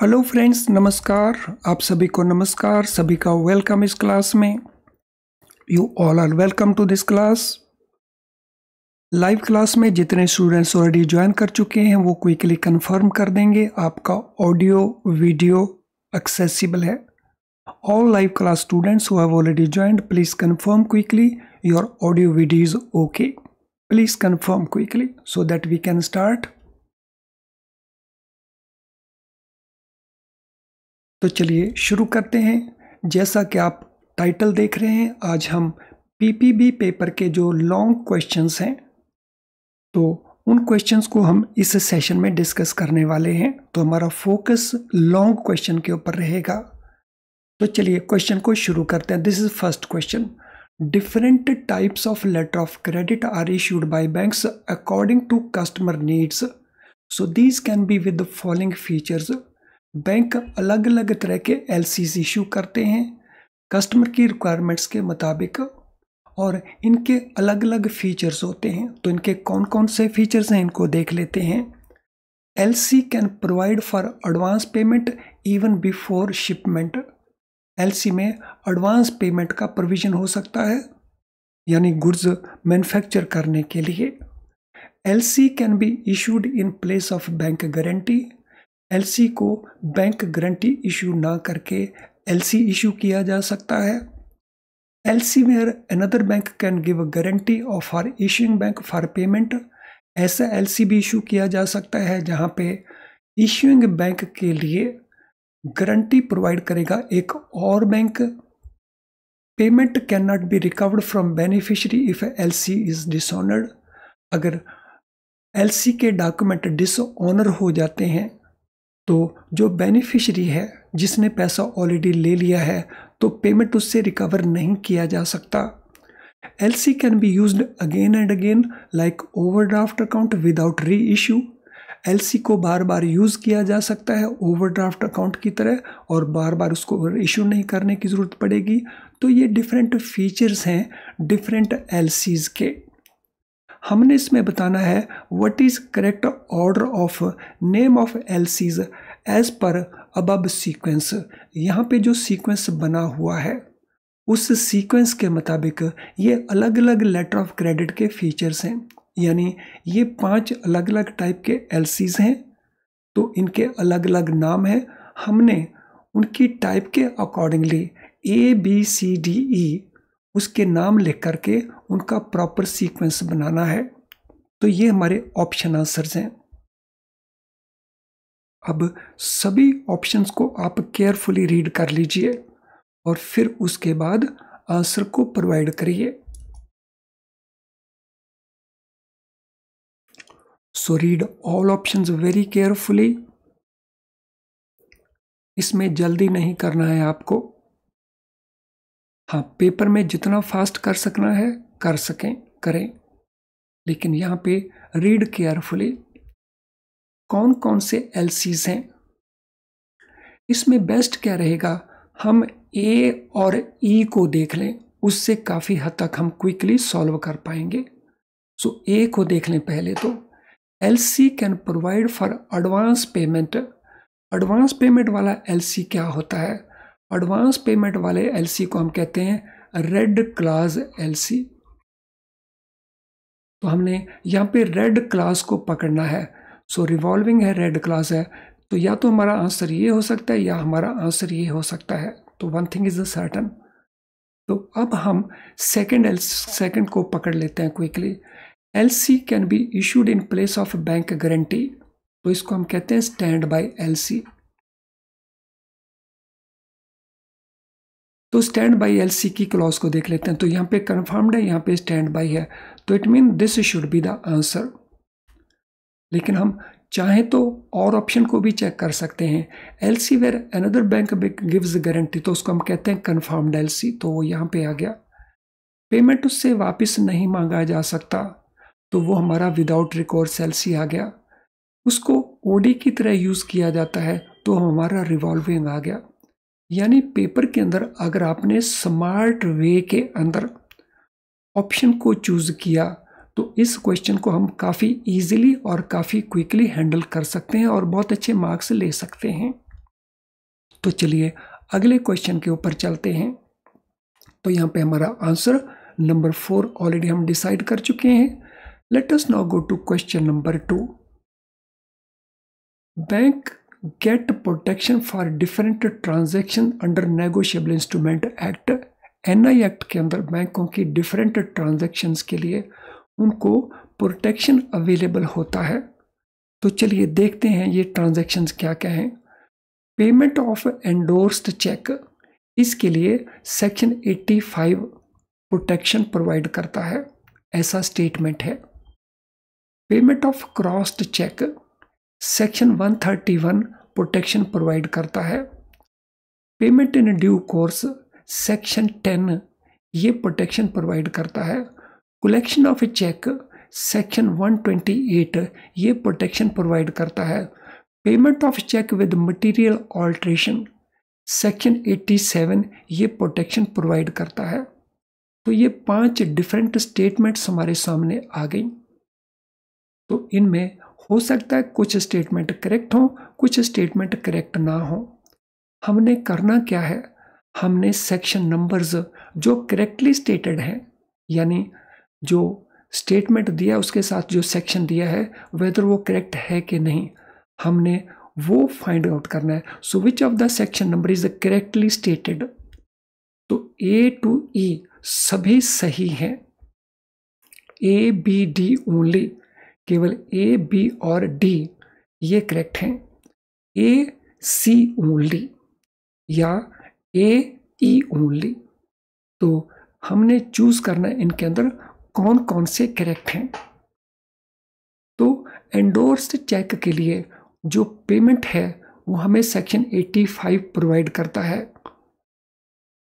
Hello friends नमस्कार आप सभी को नमस्कार सभी का वेलकम इस क्लास में you all are welcome to this class live class में जितने स्टूडेंट्स ऑलरेडी ज्वाइन कर चुके हैं वो क्विकली कंफर्म कर देंगे आपका ऑडियो वीडियो एक्सेसिबल है all live class students who have already join please confirm quickly your audio video is okay please confirm quickly so that we can start तो चलिए शुरू करते हैं जैसा कि आप टाइटल देख रहे हैं आज हम पीपीबी पेपर के जो लॉन्ग क्वेश्चंस हैं तो उन क्वेश्चंस को हम इस सेशन में डिस्कस करने वाले हैं तो हमारा फोकस लॉन्ग क्वेश्चन के ऊपर रहेगा तो चलिए क्वेश्चन को शुरू करते हैं this is first question different types of letter of credit are issued by banks according to customer needs so these can be with the following features bank अलग अलग तरह के एल इशू करते हैं कस्टमर की रिक्वायरमेंट्स के मुताबिक और इनके अलग अलग फीचर्स होते हैं तो इनके कौन कौन से फीचर्स हैं इनको देख लेते हैं L C can provide for advance payment even before shipment L C में एडवांस पेमेंट का प्रोविज़न हो सकता है यानी गुड्स मैन्युफैक्चर करने के लिए L C can be issued in place of bank guarantee LC को बैंक गारंटी इशू ना करके एलसी इशू किया जा सकता है एलसी में another bank can give a guarantee of her issuing bank for payment ऐसा एलसी भी इशू किया जा सकता है जहाँ पे इशूइंग बैंक के लिए गारंटी प्रोवाइड करेगा एक और bank payment can not be recovered from beneficiary if L C is dishonoured अगर एल सी के डॉक्यूमेंट डिसऑनर हो जाते हैं तो जो बेनिफिशरी है जिसने पैसा ऑलरेडी ले लिया है तो पेमेंट उससे रिकवर नहीं किया जा सकता L C can be use again and again like overdraft account without reissue L C को बार बार यूज़ किया जा सकता है ओवर ड्राफ्ट अकाउंट की तरह और बार बार उसको इशू नहीं करने की ज़रूरत पड़ेगी तो ये डिफरेंट फीचर्स हैं डिफरेंट एल सीज़ के हमने इसमें बताना है what is correct order of name of LCs as per above sequence यहाँ पे जो सीक्वेंस बना हुआ है उस सीक्वेंस के मुताबिक ये अलग अलग लेटर ऑफ क्रेडिट के फीचर्स हैं यानी ये पांच अलग अलग टाइप के एल हैं तो इनके अलग अलग नाम हैं हमने उनकी टाइप के accordingly A B C D E उसके नाम लिख करके उनका प्रॉपर सीक्वेंस बनाना है तो ये हमारे ऑप्शन आंसर्स हैं अब सभी ऑप्शंस को आप केयरफुली रीड कर लीजिए और फिर उसके बाद आंसर को प्रोवाइड करिए so read all options very carefully इसमें जल्दी नहीं करना है आपको हाँ पेपर में जितना फास्ट कर सकना है कर सकें करें लेकिन यहाँ पे रीड केयरफुली कौन कौन से एल हैं इसमें बेस्ट क्या रहेगा हम ए और ई e को देख लें उससे काफ़ी हद तक हम क्विकली सॉल्व कर पाएंगे सो so, ए को देख लें पहले तो L C can provide for advance payment advance payment वाला एल सी क्या होता है एडवांस पेमेंट वाले एलसी को हम कहते हैं रेड क्लास एलसी तो हमने यहाँ पे रेड क्लास को पकड़ना है सो रिवॉल्विंग है रेड क्लास है तो या तो हमारा आंसर ये हो सकता है या हमारा आंसर ये हो सकता है तो one thing is a certain तो अब हम सेकेंड एल सेकेंड को पकड़ लेते हैं quickly L C can be issued in place of bank guarantee तो इसको हम कहते हैं स्टैंड बाई एल सी तो स्टैंड बाई एल सी की क्लॉज को देख लेते हैं तो यहाँ पे कन्फर्म्ड है यहाँ पे स्टैंड बाई है तो it mean this should be the answer लेकिन हम चाहें तो और ऑप्शन को भी चेक कर सकते हैं L C where another bank gives guarantee तो उसको हम कहते हैं कन्फर्म्ड एल सी तो वो यहाँ पे आ गया पेमेंट उससे वापस नहीं मांगा जा सकता तो वो हमारा विदाउट रिकॉर्ड्स एल सी आ गया उसको ओडी की तरह यूज़ किया जाता है तो हमारा रिवॉल्विंग आ गया यानी पेपर के अंदर अगर आपने स्मार्ट वे के अंदर ऑप्शन को चूज़ किया तो इस क्वेश्चन को हम काफ़ी इजीली और काफ़ी क्विकली हैंडल कर सकते हैं और बहुत अच्छे मार्क्स ले सकते हैं तो चलिए अगले क्वेश्चन के ऊपर चलते हैं तो यहाँ पे हमारा आंसर नंबर फोर ऑलरेडी हम डिसाइड कर चुके हैं let us now go to question number two bank get protection for different transaction under negotiable instrument act N I act के अंदर बैंकों की डिफरेंट ट्रांजैक्शंस के लिए उनको प्रोटेक्शन अवेलेबल होता है तो चलिए देखते हैं ये ट्रांजैक्शंस क्या क्या हैं पेमेंट ऑफ एंडोर्स्ड चेक इसके लिए सेक्शन 85 प्रोटेक्शन प्रोवाइड करता है ऐसा स्टेटमेंट है payment of crossed cheque section 131 protection provide करता है payment in due course section 10 ये प्रोटेक्शन प्रोवाइड करता है collection of a cheque section 128 ये प्रोटेक्शन प्रोवाइड करता है payment of cheque with material alteration section 87 ये प्रोटेक्शन प्रोवाइड करता है तो ये पांच डिफरेंट स्टेटमेंट्स हमारे सामने आ गई तो इनमें हो सकता है कुछ स्टेटमेंट करेक्ट हों कुछ स्टेटमेंट करेक्ट ना हो हमने करना क्या है हमने सेक्शन नंबर्स जो करेक्टली स्टेटेड हैं यानी जो स्टेटमेंट दिया उसके साथ जो सेक्शन दिया है वेदर वो करेक्ट है कि नहीं हमने वो फाइंड आउट करना है so which of the section number is correctly stated तो ए टू ई सभी सही हैं ए बी डी ओनली केवल ए बी और डी ये करेक्ट हैं ए सी ओनली या ए ई ओनली तो हमने चूज करना इनके अंदर कौन कौन से करेक्ट हैं तो एंडोर्स्ड चेक के लिए जो पेमेंट है वो हमें सेक्शन 85 प्रोवाइड करता है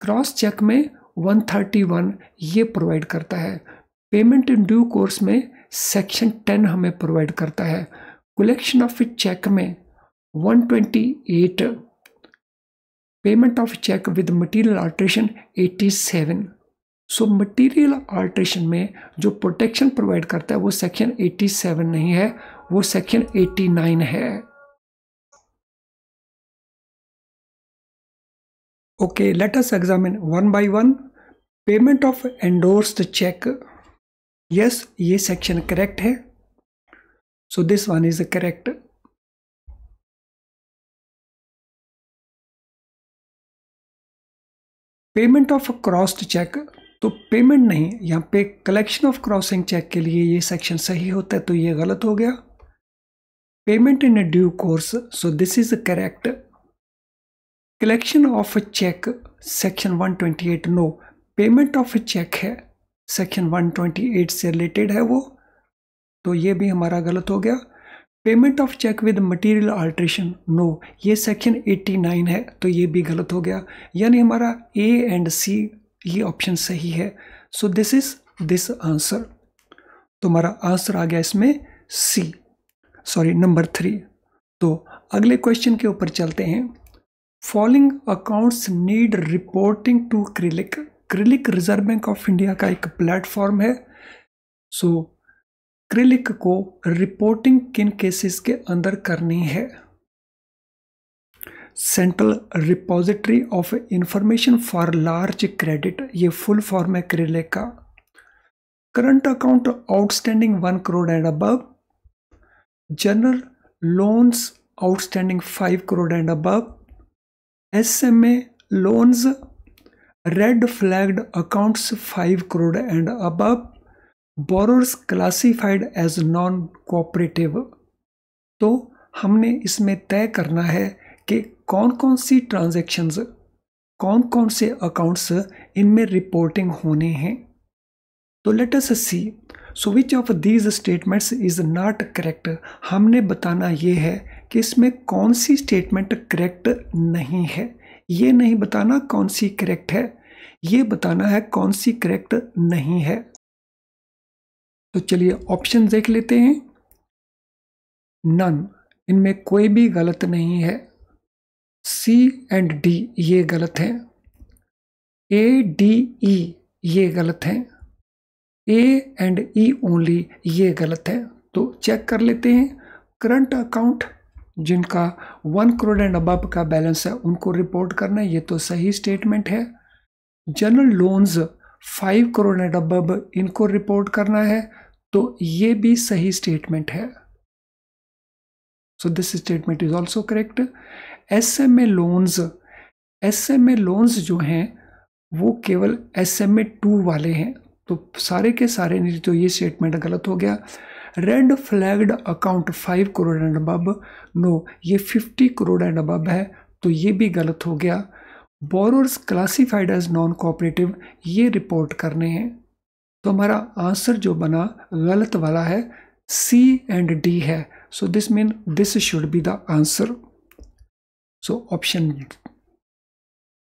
क्रॉस चेक में 131 ये प्रोवाइड करता है पेमेंट इन ड्यू कोर्स में सेक्शन टेन हमें प्रोवाइड करता है कलेक्शन ऑफ चेक में one twenty eight payment of cheque with alteration eighty seven so material alteration में जो प्रोटेक्शन प्रोवाइड करता है वो सेक्शन सेवन नहीं है वो सेक्शन नाइन है okay let's examine one by one payment of endorsed cheque yes ये सेक्शन करेक्ट है so this one is correct payment of crossed cheque तो पेमेंट नहीं यहां पे कलेक्शन ऑफ क्रॉसिंग चेक के लिए ये सेक्शन सही होता है तो ये गलत हो गया payment in due course so this is correct collection of cheque section 128 no payment of cheque है सेक्शन 128 से रिलेटेड है वो तो ये भी हमारा गलत हो गया payment of cheque with material alteration no ये सेक्शन 89 है तो ये भी गलत हो गया यानी हमारा ए एंड सी ये ऑप्शन सही है so this is this answer तो हमारा आंसर आ गया इसमें सी सॉरी नंबर थ्री तो अगले क्वेश्चन के ऊपर चलते हैं falling accounts need reporting to क्रिलिक क्रिलिक reserve Bank of India का एक प्लेटफॉर्म है सो क्रिलिक को रिपोर्टिंग किन केसेस के अंदर करनी है central repository of information for large credit ये फुल फॉर्म है क्रिलिक का current account outstanding one crore and above general loans outstanding five crore and above S M A loans red flagged accounts 5 crore and above borrowers classified as non cooperative तो हमने इसमें तय करना है कि कौन कौन सी ट्रांजेक्शन्स कौन कौन से अकाउंट्स इनमें रिपोर्टिंग होने हैं तो let us see so which of these statements is not correct हमने बताना ये है कि इसमें कौन सी स्टेटमेंट करेक्ट नहीं है ये नहीं बताना कौन सी करेक्ट है ये बताना है कौन सी करेक्ट नहीं है तो चलिए ऑप्शन देख लेते हैं नन इनमें कोई भी गलत नहीं है सी एंड डी ये गलत हैं ए डी ई ये गलत हैं ए एंड ई ओनली ये गलत है तो चेक कर लेते हैं करंट अकाउंट जिनका वन करोड़ एंड अबब का बैलेंस है उनको रिपोर्ट करना है ये तो सही स्टेटमेंट है general loans five crore and above इनको रिपोर्ट करना है तो ये भी सही स्टेटमेंट है so this statement is also correct S M A loans S M A loans जो हैं वो केवल एस एम ए टू वाले हैं तो सारे के सारे नहीं तो ये स्टेटमेंट गलत हो गया red flagged account five crore and above no ये फिफ्टी करोड़ एंड अबब है तो ये भी गलत हो गया borrowers classified as non cooperative ये रिपोर्ट करने हैं तो हमारा आंसर जो बना गलत वाला है सी एंड डी है so this mean this should be the answer so option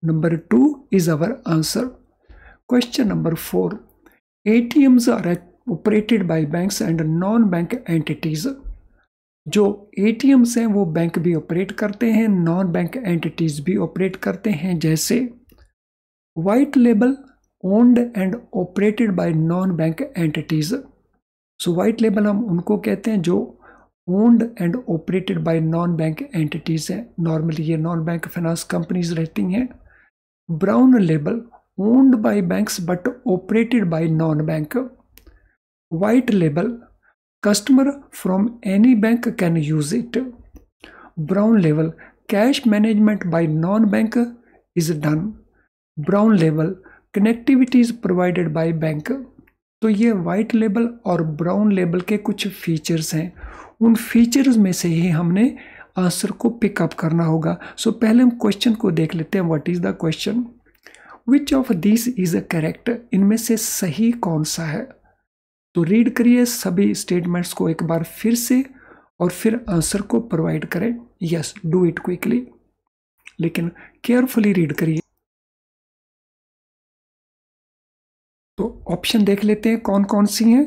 number number answer question number four A T Ms are at operated by banks and non bank entities जो ए एम्स हैं वो bank भी operate करते हैं non bank entities भी operate करते हैं जैसे white label owned and operated by non bank entities so white label हम उनको कहते हैं जो owned and operated by non bank entities हैं नॉर्मली ये नॉन बैंक फाइनेंस कंपनीज रहती हैं brown label owned by banks but operated by non bank white label customer from any bank can use it brown label cash management by non-bank is done brown label connectivity is provided by bank तो ये white label और brown label के कुछ features हैं उन features में से ही हमने आंसर को पिकअप करना होगा सो so, पहले हम क्वेश्चन को देख लेते हैं what is the question which of this is a correct इनमें से सही कौन सा है तो रीड करिए सभी स्टेटमेंट्स को एक बार फिर से और फिर आंसर को प्रोवाइड करें यस डू इट क्विकली लेकिन केयरफुली रीड करिए तो ऑप्शन देख लेते हैं कौन कौन सी हैं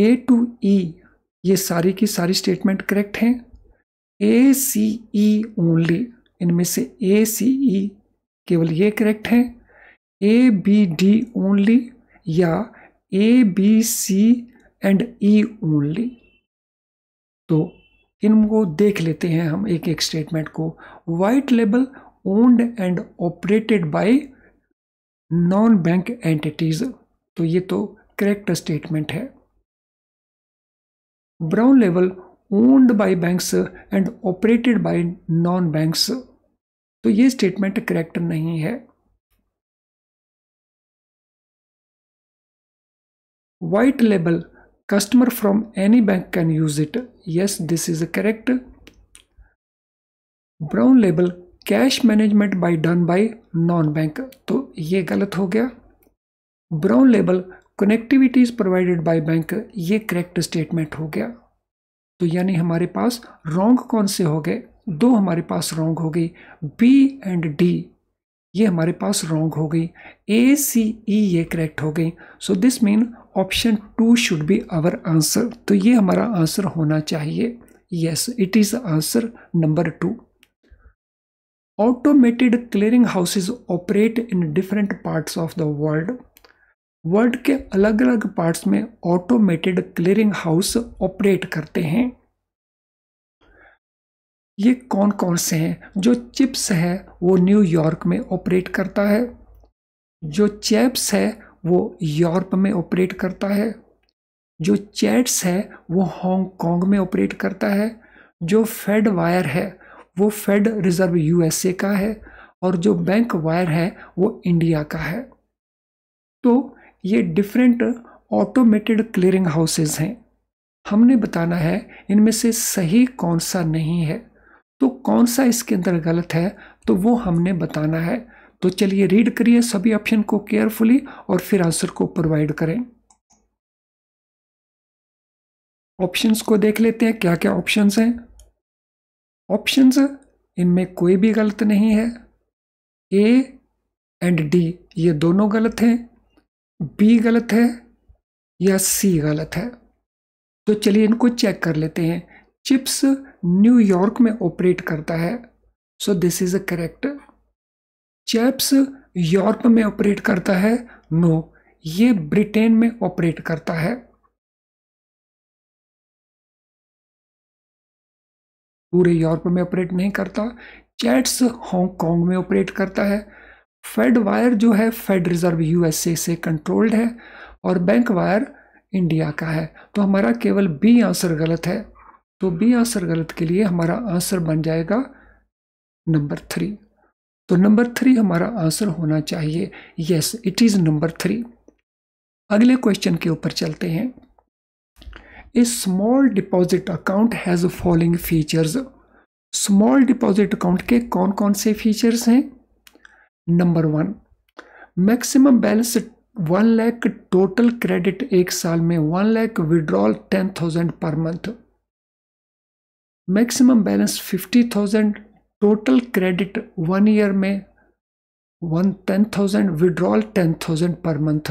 ए टू ई ये सारी की सारी स्टेटमेंट करेक्ट हैं ए सी ई ओनली इनमें से ए सी ई केवल ये करेक्ट हैं ए बी डी ओनली या A B C and E only तो इनको देख लेते हैं हम एक एक स्टेटमेंट को white label owned and operated by non bank entities तो ये तो करेक्ट स्टेटमेंट है brown level owned by banks and operated by non banks तो ये स्टेटमेंट करेक्ट नहीं है white label customer from any bank can use it yes this is correct brown label cash management by done by non bank तो ये गलत हो गया brown label connectivity is provided by bank ये correct statement हो गया तो यानी हमारे पास रॉन्ग कौन से हो गए दो हमारे पास रॉन्ग हो गई बी एंड डी ये हमारे पास रॉन्ग हो गई ए सी ई ये करेक्ट हो गई so this mean option two should be our answer तो ये हमारा आंसर होना चाहिए yes it is answer number two automated clearing houses operate in different parts of the world world के अलग अलग पार्ट्स में ऑटोमेटेड क्लियरिंग हाउस ऑपरेट करते हैं ये कौन कौन से हैं जो चिप्स है वो न्यूयॉर्क में ऑपरेट करता है जो चैप्स है वो यूरोप में ऑपरेट करता है जो चैट्स है वो हांगकांग में ऑपरेट करता है जो फेड वायर है वो फेड रिज़र्व यूएसए का है और जो बैंक वायर है वो इंडिया का है तो ये डिफरेंट ऑटोमेटेड क्लियरिंग हाउसेज हैं हमने बताना है इनमें से सही कौन सा नहीं है तो कौन सा इसके अंदर गलत है तो वो हमने बताना है तो चलिए रीड करिए सभी ऑप्शन को केयरफुली और फिर आंसर को प्रोवाइड करें ऑप्शंस को देख लेते हैं क्या क्या ऑप्शंस हैं ऑप्शंस इनमें कोई भी गलत नहीं है ए एंड डी ये दोनों गलत हैं बी गलत है या सी गलत है तो चलिए इनको चेक कर लेते हैं चिप्स न्यूयॉर्क में ऑपरेट करता है so this is a correct CHAPS Europe में ऑपरेट करता है नो no, ये ब्रिटेन में ऑपरेट करता है पूरे यूरोप में ऑपरेट नहीं करता चैट्स हांगकांग में ऑपरेट करता है फेड वायर जो है फेड रिजर्व यूएसए से कंट्रोल्ड है और बैंक वायर इंडिया का है तो हमारा केवल बी आंसर गलत है तो बी आंसर गलत के लिए हमारा आंसर बन जाएगा नंबर थ्री तो नंबर थ्री हमारा आंसर होना चाहिए yes it is number three अगले क्वेश्चन के ऊपर चलते हैं a small deposit account has following features small deposit account के कौन कौन से फीचर्स हैं number one maximum balance one lakh total credit एक साल में one lakh withdrawal ten thousand per month maximum balance fifty thousand total credit one year में one ten thousand withdrawal ten thousand per month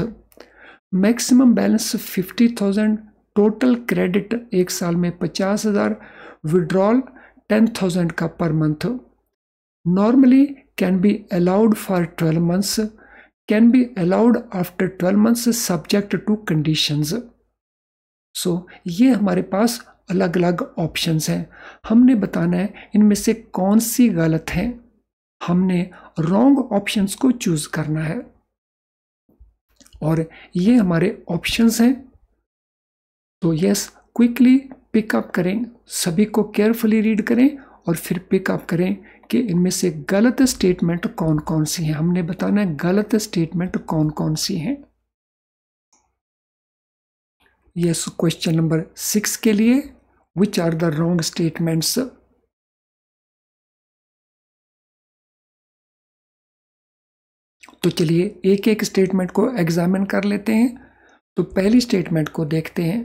maximum balance fifty thousand total credit एक साल में पचास हज़ार withdrawal ten thousand का per month normally can be allowed for twelve months can be allowed after twelve months subject to conditions so ये हमारे पास अलग अलग ऑप्शंस हैं हमने बताना है इनमें से कौन सी गलत है हमने रॉन्ग ऑप्शंस को चूज करना है और ये हमारे ऑप्शंस हैं तो यस क्विकली पिकअप करें सभी को केयरफुली रीड करें और फिर पिकअप करें कि इनमें से गलत स्टेटमेंट कौन कौन सी हैं हमने बताना है गलत स्टेटमेंट कौन कौन सी हैं यस क्वेश्चन नंबर सिक्स के लिए which are the wrong statements तो चलिए एक एक स्टेटमेंट को एग्जामिन कर लेते हैं तो पहली स्टेटमेंट को देखते हैं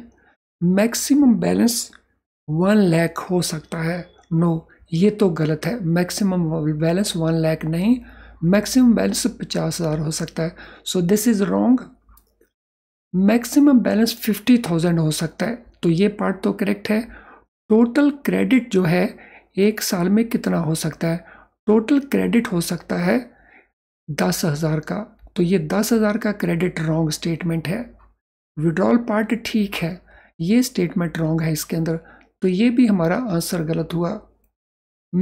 मैक्सिमम बैलेंस वन लैख हो सकता है नो ये तो गलत है मैक्सिमम बैलेंस वन लैख नहीं मैक्सिमम बैलेंस पचास हज़ार हो सकता है so this is wrong maximum balance fifty thousand हो सकता है तो ये पार्ट तो करेक्ट है टोटल क्रेडिट जो है एक साल में कितना हो सकता है टोटल क्रेडिट हो सकता है दस हज़ार का तो ये दस हज़ार का क्रेडिट रॉन्ग स्टेटमेंट है विड्रॉल पार्ट ठीक है ये स्टेटमेंट रॉन्ग है इसके अंदर तो ये भी हमारा आंसर गलत हुआ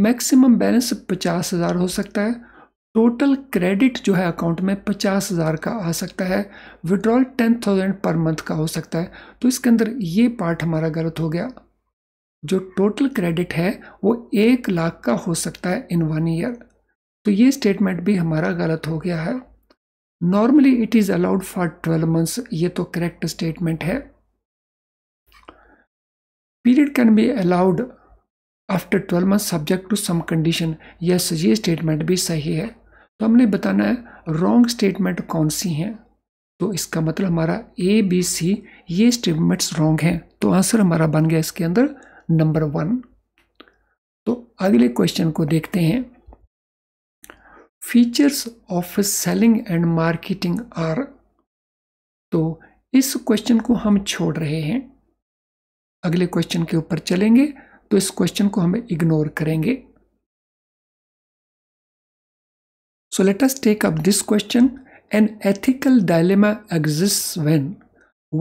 मैक्सिमम बैलेंस पचास हज़ार हो सकता है टोटल क्रेडिट जो है अकाउंट में पचास हज़ार का आ सकता है withdrawal ten thousand per month का हो सकता है तो इसके अंदर ये पार्ट हमारा गलत हो गया जो टोटल क्रेडिट है वो एक लाख का हो सकता है इन वन ईयर तो ये स्टेटमेंट भी हमारा गलत हो गया है normally it is allowed for twelve months ये तो करेक्ट स्टेटमेंट है period can be allowed after twelve month subject to some condition yes ये स्टेटमेंट भी सही है तो हमने बताना है रॉन्ग स्टेटमेंट कौन सी हैं तो इसका मतलब हमारा ए बी सी ये स्टेटमेंट्स रॉन्ग हैं तो आंसर हमारा बन गया इसके अंदर नंबर वन तो अगले क्वेश्चन को देखते हैं features of selling and marketing are तो इस क्वेश्चन को हम छोड़ रहे हैं अगले क्वेश्चन के ऊपर चलेंगे तो इस क्वेश्चन को हम इग्नोर करेंगे so let us take up this question an ethical dilemma exist when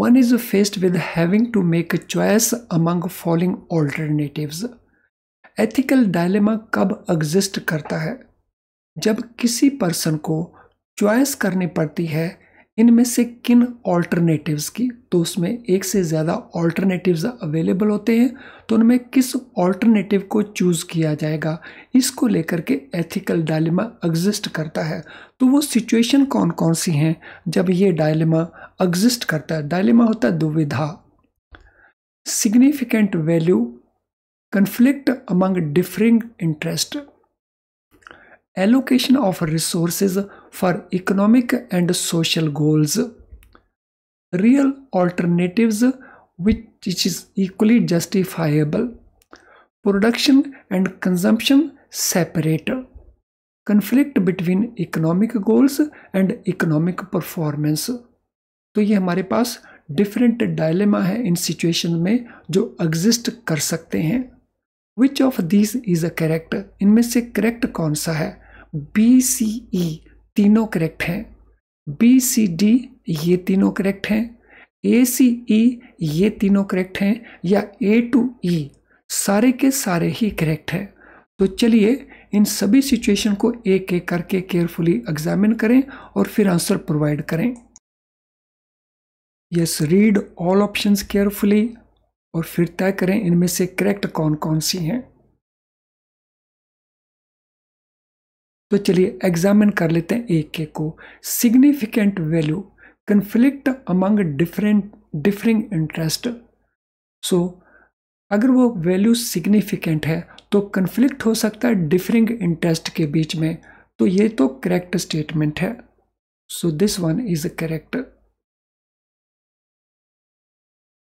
one is faced with having to make a choice among following alternatives. Ethical dilemma कब एग्जिस्ट करता है जब किसी पर्सन को चॉइस करनी पड़ती है इनमें से किन ऑल्टरनेटिव्स की तो उसमें एक से ज़्यादा ऑल्टरनेटिव्स अवेलेबल होते हैं तो उनमें किस ऑल्टरनेटिव को चूज़ किया जाएगा इसको लेकर के एथिकल डायलेमा एग्जिस्ट करता है तो वो सिचुएशन कौन कौन सी हैं जब ये डायलेमा एग्जिस्ट करता है डायलेमा होता है दुविधा conflict among differing interest allocation of resources for economic and social goals real alternatives which is equally justifiable production and consumption separator conflict between economic goals and economic performance तो ये हमारे पास different dilemma है इन situation में जो exist कर सकते हैं which of this is a correct इनमें से करेक्ट कौन सा है बी सी ई तीनों करेक्ट हैं बी सी डी ये तीनों करेक्ट हैं ए सी ई ये तीनों करेक्ट हैं या ए टू ई सारे के सारे ही करेक्ट हैं तो चलिए इन सभी सिचुएशन को एक एक करके केयरफुली एग्जामिन करें और फिर आंसर प्रोवाइड करें yes read all options carefully और फिर तय करें इनमें से करेक्ट कौन कौन सी हैं तो चलिए एग्जामिन कर लेते हैं एक के को significant value conflict among different differing interest so अगर वो वैल्यू सिग्निफिकेंट है तो कन्फ्लिक्ट हो सकता है डिफरिंग इंटरेस्ट के बीच में तो ये तो करेक्ट स्टेटमेंट है so this one is correct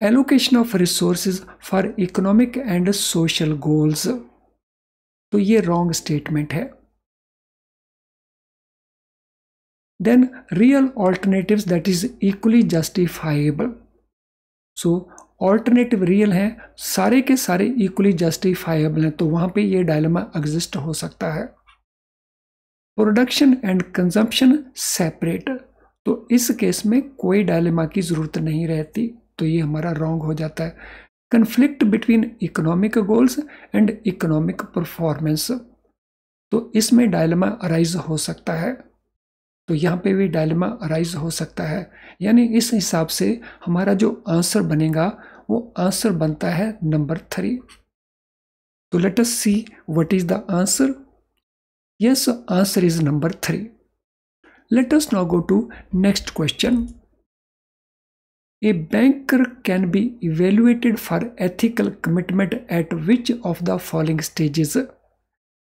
allocation of resource for economic and social goals तो ये रॉन्ग स्टेटमेंट है then real alternative that is equally justifiable so alternative real हैं सारे के सारे इक्वली जस्टिफाइबल हैं तो वहां पे ये डायलमा एग्जिस्ट हो सकता है प्रोडक्शन एंड कंजम्पशन सेपरेट तो इस केस में कोई डायलमा की ज़रूरत नहीं रहती तो ये हमारा रॉन्ग हो जाता है conflict between economic goals and economic performance तो इसमें डायलमा अराइज हो सकता है तो यहाँ पे भी डायलमा अराइज हो सकता है यानी इस हिसाब से हमारा जो आंसर बनेगा वो आंसर बनता है नंबर थ्री तो let us see what is the answer yes answer is number three let us now go to next question A banker can be evaluated for ethical commitment at which of the following stages?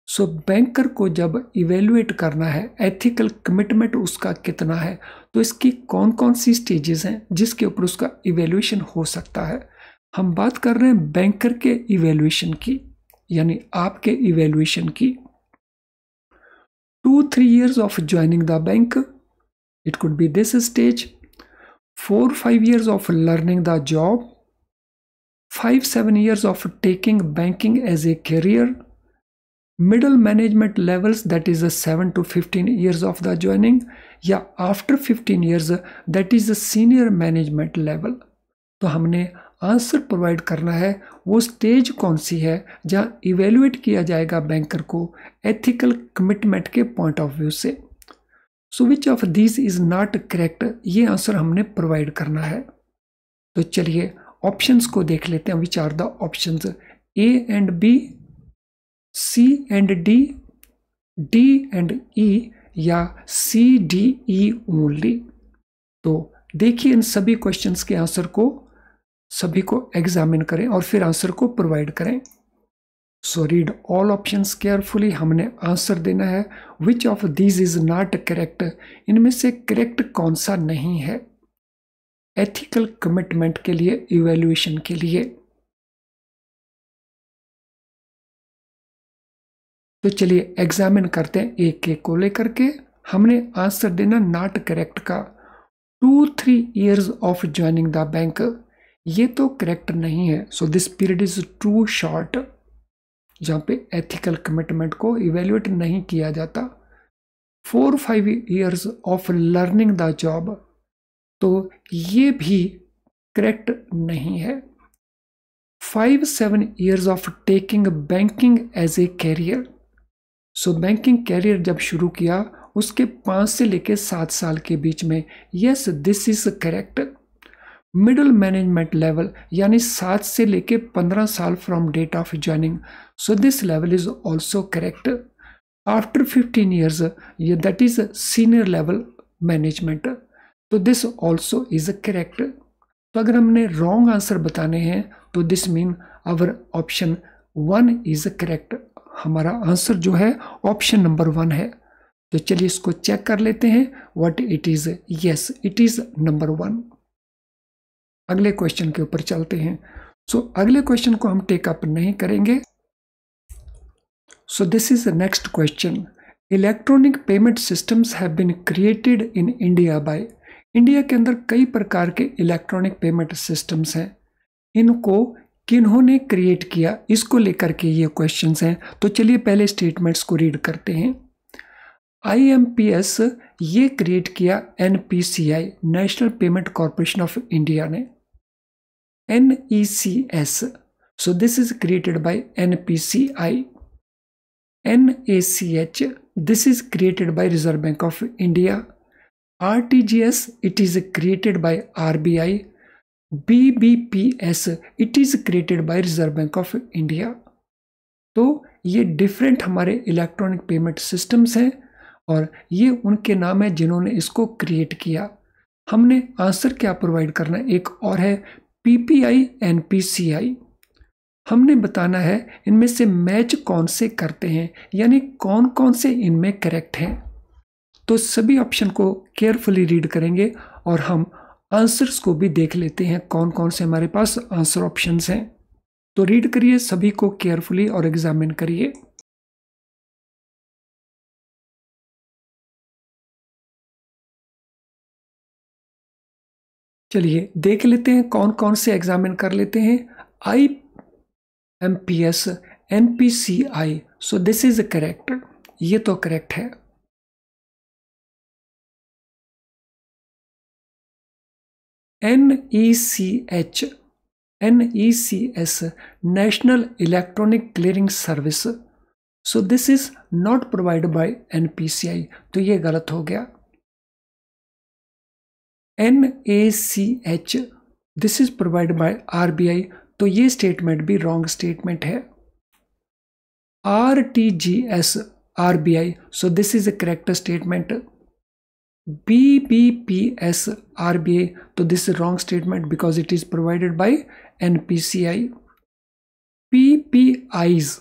So banker को जब evaluate करना है ethical commitment उसका कितना है तो इसकी कौन कौन सी स्टेजेस हैं जिसके ऊपर उसका इवेल्युएशन हो सकता है हम बात कर रहे हैं बैंकर के इवेल्युएशन की यानी आपके इवेल्युएशन की two three years of joining the bank it could be this stage 4 5 years of learning the job 5 7 years of taking banking as a career middle management levels that is a 7 to 15 years of the joining या after 15 years that is a senior management level तो हमने answer provide करना है वो stage कौन सी है जहाँ evaluate किया जाएगा बैंकर को एथिकल कमिटमेंट के पॉइंट ऑफ व्यू से so which of this is not correct ये आंसर हमने प्रोवाइड करना है तो चलिए ऑप्शंस को देख लेते हैं which are the options A and B C and D D and E या सी डी ई ओनली तो देखिए इन सभी क्वेश्चंस के आंसर को सभी को एग्जामिन करें और फिर आंसर को प्रोवाइड करें so read all options carefully हमने आंसर देना है which of these is not correct इनमें से करेक्ट कौन सा नहीं है एथिकल कमिटमेंट के लिए इवेल्युएशन के लिए तो चलिए एग्जामिन करते हैं एक एक को लेकर के हमने आंसर देना नॉट करेक्ट का two three years of joining the bank ये तो करेक्ट नहीं है so this period is too short जहाँ पे एथिकल कमिटमेंट को इवेल्युएट नहीं किया जाता four five years of learning the job तो ये भी करेक्ट नहीं है five seven years of taking banking as a career so banking career जब शुरू किया उसके पाँच से लेकर सात साल के बीच में yes this is correct middle management level यानी सात से लेके पंद्रह साल from date of joining so this level is also correct after fifteen years ये that is senior level management तो this also is a correct तो अगर हमने रॉन्ग आंसर बताने हैं तो this mean our option one is a correct हमारा आंसर जो है ऑप्शन नंबर वन है तो चलिए इसको चेक कर लेते हैं what it is yes it is number one अगले क्वेश्चन के ऊपर चलते हैं सो so, अगले क्वेश्चन को हम टेकअप नहीं करेंगे so this is the next question electronic payment systems have been created in India by India के अंदर कई प्रकार के इलेक्ट्रॉनिक पेमेंट सिस्टम्स हैं इनको किन्होंने क्रिएट किया इसको लेकर के ये क्वेश्चंस हैं तो चलिए पहले स्टेटमेंट्स को रीड करते हैं आईएमपीएस ये क्रिएट किया NPCI national payment corporation of India ने NECS. So this is created by NPCI. NACH, this is created by Reserve Bank of India. RTGS, it is created by RBI. BBPS, it is created by Reserve Bank of India. तो ये different हमारे electronic payment systems हैं और ये उनके नाम हैं जिन्होंने इसको क्रिएट किया हमने आंसर क्या प्रोवाइड करना है? एक और है पीपीआई एंड पीसीआई हमने बताना है इनमें से मैच कौन से करते हैं यानी कौन कौन से इनमें करेक्ट हैं तो सभी ऑप्शन को केयरफुली रीड करेंगे और हम आंसर्स को भी देख लेते हैं कौन कौन से हमारे पास आंसर ऑप्शंस हैं तो रीड करिए सभी को केयरफुली और एग्जामिन करिए चलिए देख लेते हैं कौन कौन से एग्जामिन कर लेते हैं I M P S N P C I so this is correct ये तो करेक्ट है N E C H N E C S national electronic clearing service so this is not provide by N P C I तो ये गलत हो गया N A C H this is provide by I तो ये statement भी wrong statement है R T G S R B I so this is a correct statement B B P S R B I तो this is wrong statement because it is provided by N P C I P P Is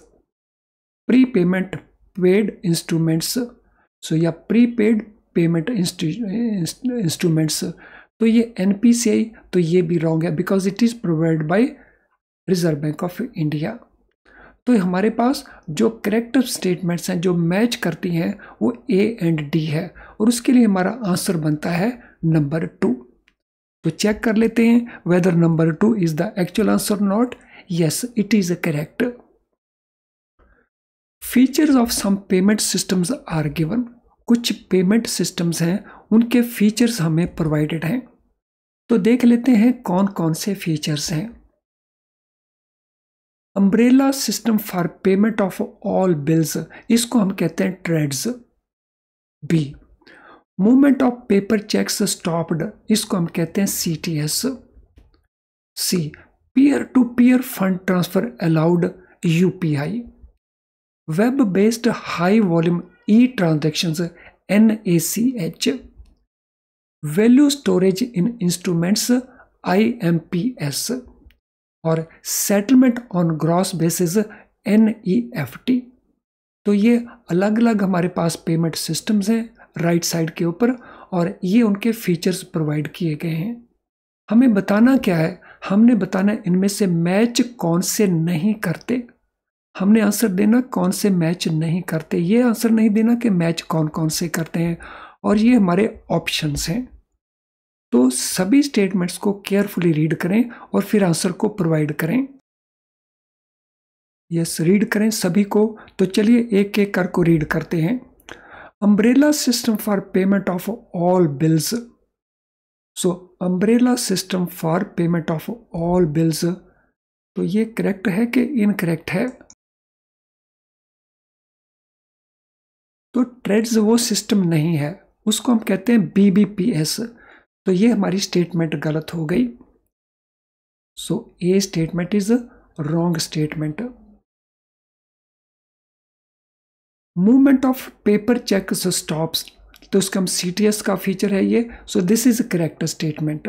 pre payment paid instruments so या pre paid payment instruments तो ये N तो ये भी wrong है because it is provide by Reserve Bank of India तो हमारे पास जो करेक्ट स्टेटमेंट्स हैं जो मैच करती हैं वो ए एंड डी है और उसके लिए हमारा आंसर बनता है नंबर टू तो चेक कर लेते हैं whether number two is the actual answer not it is a correct features of some payment systems are given कुछ पेमेंट सिस्टम्स हैं उनके फीचर्स हमें प्रोवाइडेड हैं तो देख लेते हैं कौन कौन से फीचर्स हैं umbrella system for payment of all bills इसको हम कहते हैं trades B movement of paper cheques stopped इसको हम कहते हैं C T S C peer to peer fund transfer allowed U P I web based high volume E N A C H value storage in instruments I M P S और settlement on gross basis N E F T तो ये अलग अलग हमारे पास payment systems हैं right side के ऊपर और ये उनके फीचर्स प्रोवाइड किए गए हैं हमें बताना क्या है हमने बताना इनमें से मैच कौन से नहीं करते हमने आंसर देना कौन से मैच नहीं करते ये आंसर नहीं देना कि मैच कौन कौन से करते हैं और ये हमारे ऑप्शंस हैं तो सभी स्टेटमेंट्स को केयरफुली रीड करें और फिर आंसर को प्रोवाइड करें यस yes, रीड करें सभी को तो चलिए एक एक कर को रीड करते हैं umbrella system for payment of all bills so umbrella system for payment of all bills तो ये करेक्ट है कि इनकरेक्ट है तो ट्रेड्स वो सिस्टम नहीं है उसको हम कहते हैं बीबीपीएस तो ये हमारी स्टेटमेंट गलत हो गई so a statement is wrong statement movement of paper cheque stops तो उसका हम सी का फीचर है ये so this is correct statement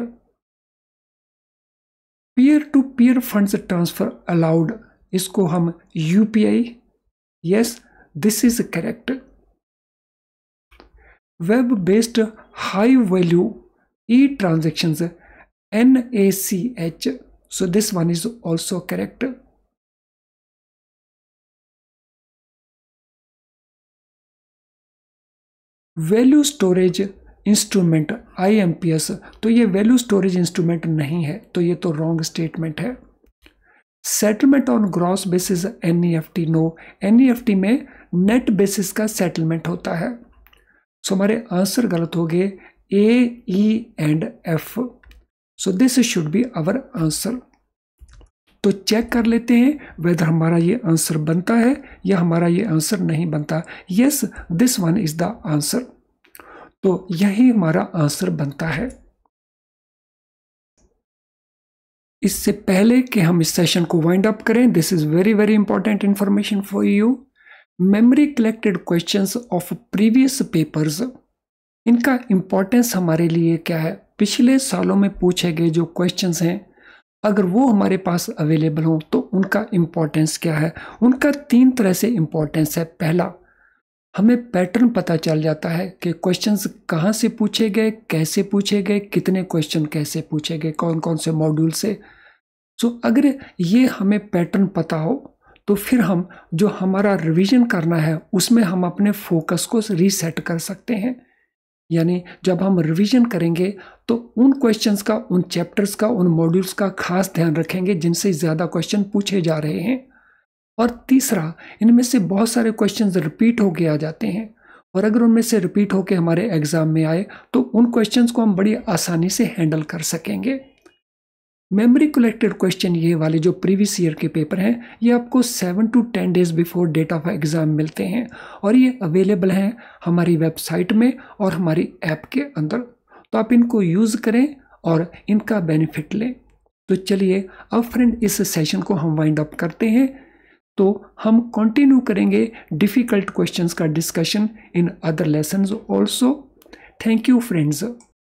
peer to peer funds transfer allowed इसको हम UPI yes this is correct web based high value e transaction N A C H so this one is also correct value storage instrument I M P S तो ये value storage instrument नहीं है तो ये तो wrong statement है settlement on gross basis N E F T no N E F T में net basis का सेटलमेंट होता है सो हमारे आंसर गलत हो गए A E and F so this should be our answer तो चेक कर लेते हैं वेदर हमारा ये आंसर बनता है या हमारा ये आंसर नहीं बनता yes this one is the answer तो यही हमारा आंसर बनता है इससे पहले कि हम इस सेशन को वाइंड अप करें this is very very important information for you memory collected questions of previous papers इनका इम्पोर्टेंस हमारे लिए क्या है पिछले सालों में पूछे गए जो क्वेश्चंस हैं अगर वो हमारे पास अवेलेबल हों तो उनका इम्पोर्टेंस क्या है उनका तीन तरह से इम्पोर्टेंस है पहला हमें पैटर्न पता चल जाता है कि क्वेश्चंस कहाँ से पूछे गए कैसे पूछे गए कितने क्वेश्चन कैसे पूछे गए कौन कौन से मॉड्यूल से सो अगर ये हमें पैटर्न पता हो तो फिर हम जो हमारा रिवीजन करना है उसमें हम अपने फोकस को रीसेट कर सकते हैं यानी जब हम रिवीजन करेंगे तो उन क्वेश्चंस का उन चैप्टर्स का उन मॉड्यूल्स का खास ध्यान रखेंगे जिनसे ज़्यादा क्वेश्चन पूछे जा रहे हैं और तीसरा इनमें से बहुत सारे क्वेश्चन रिपीट होके आ जाते हैं और अगर उनमें से रिपीट होके हमारे एग्ज़ाम में आए तो उन क्वेश्चन को हम बड़ी आसानी से हैंडल कर सकेंगे मेमोरी कलेक्टेड क्वेश्चन ये वाले जो प्रीवियस ईयर के पेपर हैं ये आपको seven to ten days before date of exam मिलते हैं और ये अवेलेबल हैं हमारी वेबसाइट में और हमारी ऐप के अंदर तो आप इनको यूज़ करें और इनका बेनिफिट लें तो चलिए अब फ्रेंड इस सेशन को हम वाइंड अप करते हैं तो हम कंटिन्यू करेंगे डिफ़िकल्ट क्वेश्चंस का discussion in other lesson also thank you friends